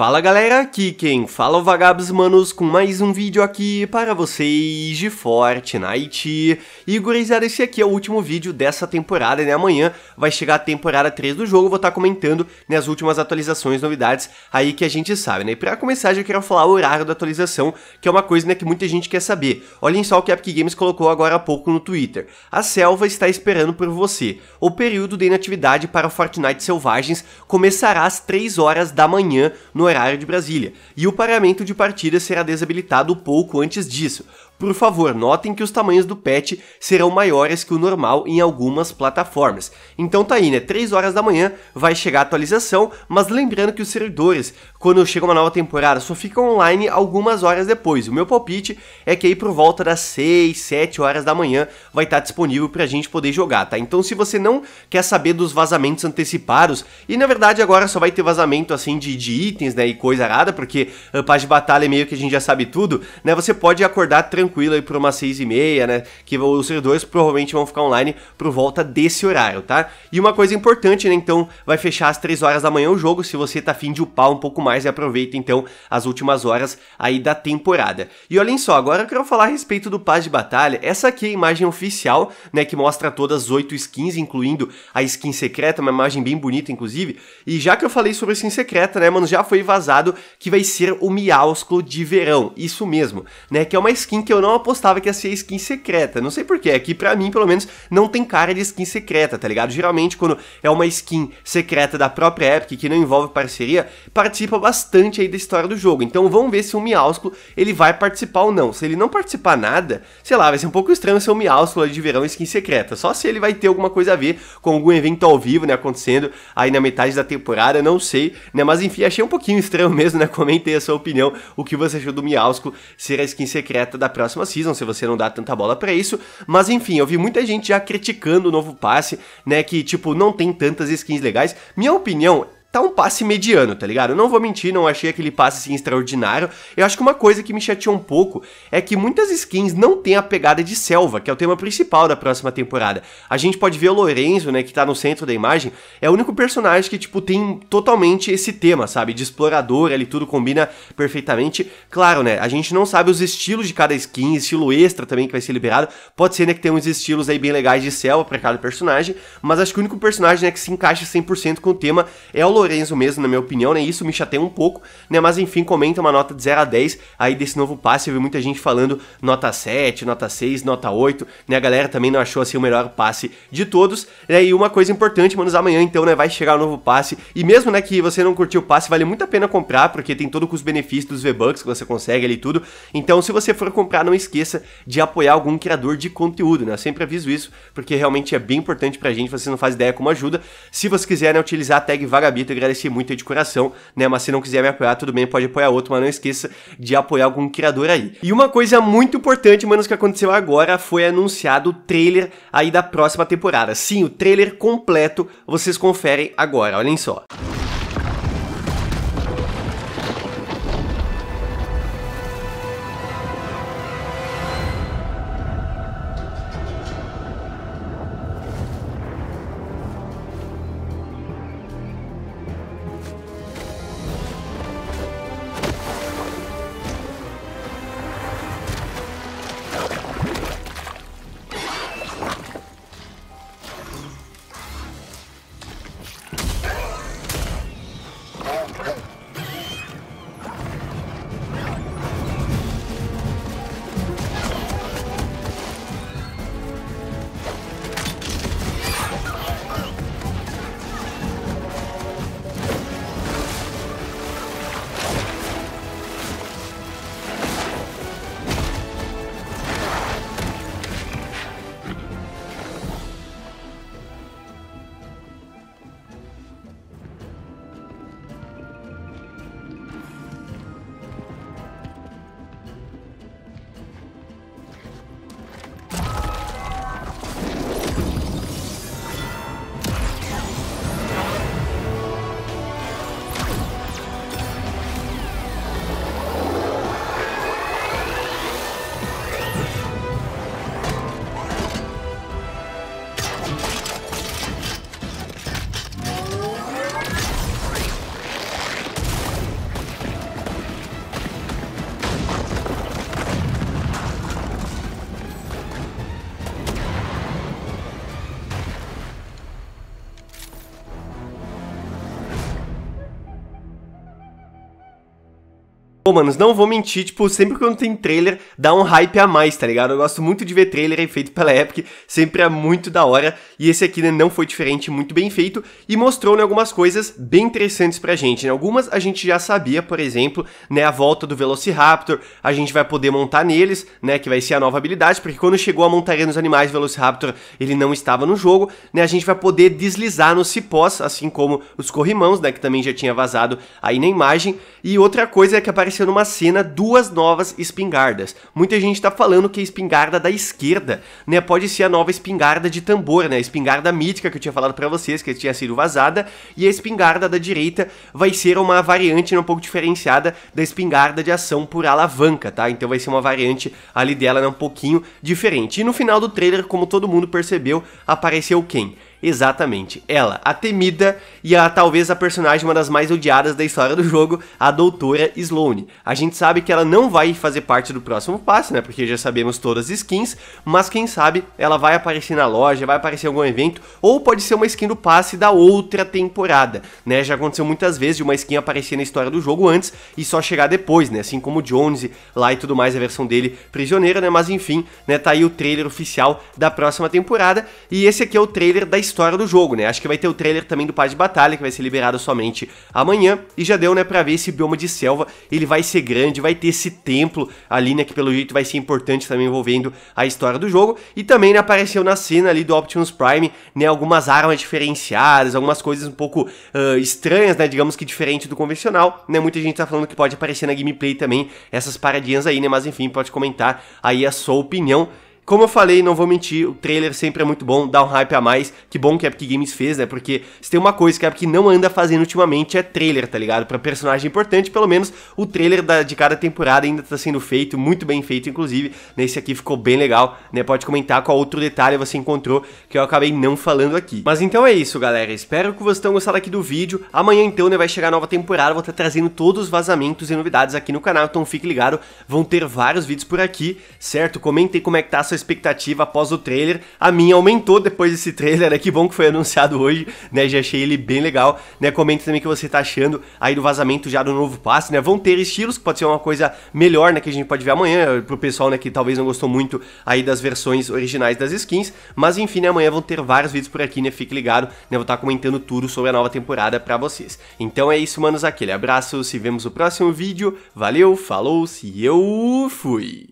Fala galera, aqui quem fala é o Vagabos Manos com mais um vídeo aqui para vocês de Fortnite. E gurizada, esse aqui é o último vídeo dessa temporada, né? Amanhã vai chegar a temporada 3 do jogo, vou estar tá comentando né, as últimas atualizações, novidades aí que a gente sabe, né? E pra começar, já quero falar o horário da atualização, que é uma coisa né, que muita gente quer saber. Olhem só o que a Epic Games colocou agora há pouco no Twitter. A selva está esperando por você. O período de inatividade para Fortnite Selvagens começará às 3 horas da manhã no horário de Brasília, e o pagamento de partida será desabilitado pouco antes disso, por favor, notem que os tamanhos do patch serão maiores que o normal em algumas plataformas. Então tá aí, né? 3 horas da manhã vai chegar a atualização, mas lembrando que os servidores, quando chega uma nova temporada, só ficam online algumas horas depois. O meu palpite é que aí por volta das 6, 7 horas da manhã vai estar tá disponível pra gente poder jogar, tá? Então se você não quer saber dos vazamentos antecipados, e na verdade agora só vai ter vazamento assim de, de itens, né, e coisa arada, porque a ah, paz de batalha é meio que a gente já sabe tudo, né? Você pode acordar tranquilo tranquilo aí por umas seis e meia, né? Que os servidores provavelmente vão ficar online por volta desse horário, tá? E uma coisa importante, né? Então, vai fechar às três horas da manhã o jogo, se você tá afim de upar um pouco mais e aproveita, então, as últimas horas aí da temporada. E olhem só, agora eu quero falar a respeito do Paz de Batalha. Essa aqui é a imagem oficial, né? Que mostra todas as oito skins, incluindo a skin secreta, uma imagem bem bonita, inclusive. E já que eu falei sobre a skin secreta, né, mano? Já foi vazado que vai ser o Miausclo de verão, isso mesmo, né? Que é uma skin que eu eu não apostava que ia ser skin secreta. Não sei porquê, aqui é pra mim, pelo menos, não tem cara de skin secreta, tá ligado? Geralmente, quando é uma skin secreta da própria Epic, que não envolve parceria, participa bastante aí da história do jogo. Então vamos ver se o Miausculo, ele vai participar ou não. Se ele não participar nada, sei lá, vai ser um pouco estranho ser o um Miausculo de verão skin secreta. Só se ele vai ter alguma coisa a ver com algum evento ao vivo, né, acontecendo aí na metade da temporada, não sei, né? Mas enfim, achei um pouquinho estranho mesmo, né? Comentei a sua opinião, o que você achou do Miausculo ser a skin secreta da próxima próxima season, se você não dá tanta bola para isso. Mas enfim, eu vi muita gente já criticando o novo passe, né? Que tipo, não tem tantas skins legais. Minha opinião tá um passe mediano, tá ligado? Eu não vou mentir, não achei aquele passe assim, extraordinário. Eu acho que uma coisa que me chateou um pouco é que muitas skins não têm a pegada de selva, que é o tema principal da próxima temporada. A gente pode ver o Lorenzo, né, que tá no centro da imagem, é o único personagem que, tipo, tem totalmente esse tema, sabe? De explorador, ali tudo combina perfeitamente. Claro, né, a gente não sabe os estilos de cada skin, estilo extra também que vai ser liberado. Pode ser, né, que tem uns estilos aí bem legais de selva para cada personagem, mas acho que o único personagem, né, que se encaixa 100% com o tema é o Lorenzo Lorenzo mesmo, na minha opinião, né? Isso me chateia um pouco, né? Mas enfim, comenta uma nota de 0 a 10 aí desse novo passe. Eu vi muita gente falando nota 7, nota 6, nota 8, né? A galera também não achou assim o melhor passe de todos. Né? E uma coisa importante, manos, amanhã então, né? Vai chegar o um novo passe. E mesmo, né, que você não curtiu o passe, vale muito a pena comprar, porque tem todo os benefícios dos V-Bucks que você consegue ali tudo. Então, se você for comprar, não esqueça de apoiar algum criador de conteúdo, né? Eu sempre aviso isso, porque realmente é bem importante pra gente, Você não faz ideia como ajuda. Se você quiser, né, utilizar a tag Vagabita muito, agradecer muito aí de coração, né? Mas se não quiser me apoiar, tudo bem, pode apoiar outro, mas não esqueça de apoiar algum criador aí. E uma coisa muito importante, manos, que aconteceu agora foi anunciado o trailer aí da próxima temporada. Sim, o trailer completo vocês conferem agora, olhem só. Pô, manos, não vou mentir, tipo, sempre quando tem trailer, dá um hype a mais, tá ligado? Eu gosto muito de ver trailer feito pela Epic, sempre é muito da hora. E esse aqui, né, não foi diferente, muito bem feito. E mostrou, né, algumas coisas bem interessantes pra gente, né? Algumas a gente já sabia, por exemplo, né, a volta do Velociraptor, a gente vai poder montar neles, né, que vai ser a nova habilidade, porque quando chegou a montaria nos animais Velociraptor, ele não estava no jogo, né, a gente vai poder deslizar nos cipós, assim como os corrimãos, né, que também já tinha vazado aí na imagem. E outra coisa é que apareceu numa cena duas novas espingardas. Muita gente está falando que a espingarda da esquerda, né? Pode ser a nova espingarda de tambor, né? A espingarda mítica que eu tinha falado para vocês, que tinha sido vazada, e a espingarda da direita vai ser uma variante um pouco diferenciada da espingarda de ação por alavanca, tá? Então vai ser uma variante ali dela né, um pouquinho diferente. E no final do trailer, como todo mundo percebeu, apareceu quem? Exatamente, ela, a temida e a talvez a personagem uma das mais odiadas da história do jogo, a doutora Sloane. A gente sabe que ela não vai fazer parte do próximo passe, né? Porque já sabemos todas as skins, mas quem sabe ela vai aparecer na loja, vai aparecer em algum evento, ou pode ser uma skin do passe da outra temporada, né? Já aconteceu muitas vezes de uma skin aparecer na história do jogo antes e só chegar depois, né? Assim como o Jones lá e tudo mais, a versão dele prisioneira, né? Mas enfim, né? Tá aí o trailer oficial da próxima temporada e esse aqui é o trailer da história do jogo, né? Acho que vai ter o trailer também do Paz de Batalha, que vai ser liberado somente amanhã, e já deu, né, pra ver esse bioma de selva, ele vai ser grande, vai ter esse templo ali, né, que pelo jeito vai ser importante também envolvendo a história do jogo, e também, né, apareceu na cena ali do Optimus Prime, né, algumas armas diferenciadas, algumas coisas um pouco uh, estranhas, né, digamos que diferente do convencional, né, muita gente tá falando que pode aparecer na gameplay também essas paradinhas aí, né, mas enfim, pode comentar aí a sua opinião, como eu falei, não vou mentir, o trailer sempre é muito bom, dá um hype a mais. Que bom que a Epic Games fez, né? Porque se tem uma coisa que a Epic não anda fazendo ultimamente é trailer, tá ligado? Pra personagem importante, pelo menos o trailer da, de cada temporada ainda tá sendo feito, muito bem feito, inclusive. Nesse aqui ficou bem legal, né? Pode comentar qual outro detalhe você encontrou que eu acabei não falando aqui. Mas então é isso, galera. Espero que vocês tenham gostado aqui do vídeo. Amanhã, então, né, vai chegar a nova temporada. Vou estar tá trazendo todos os vazamentos e novidades aqui no canal, então fique ligado. Vão ter vários vídeos por aqui, certo? Comentem como é que tá a sua expectativa após o trailer. A minha aumentou depois desse trailer, né? Que bom que foi anunciado hoje, né? Já achei ele bem legal, né? Comente também o que você tá achando aí do vazamento já do novo passe, né? Vão ter estilos, que pode ser uma coisa melhor, né? Que a gente pode ver amanhã, pro pessoal, né? Que talvez não gostou muito aí das versões originais das skins. Mas enfim, né? Amanhã vão ter vários vídeos por aqui, né? Fique ligado, né? Vou estar tá comentando tudo sobre a nova temporada pra vocês. Então é isso, manos. Aquele abraço, se vemos no próximo vídeo. Valeu, falou, se eu fui!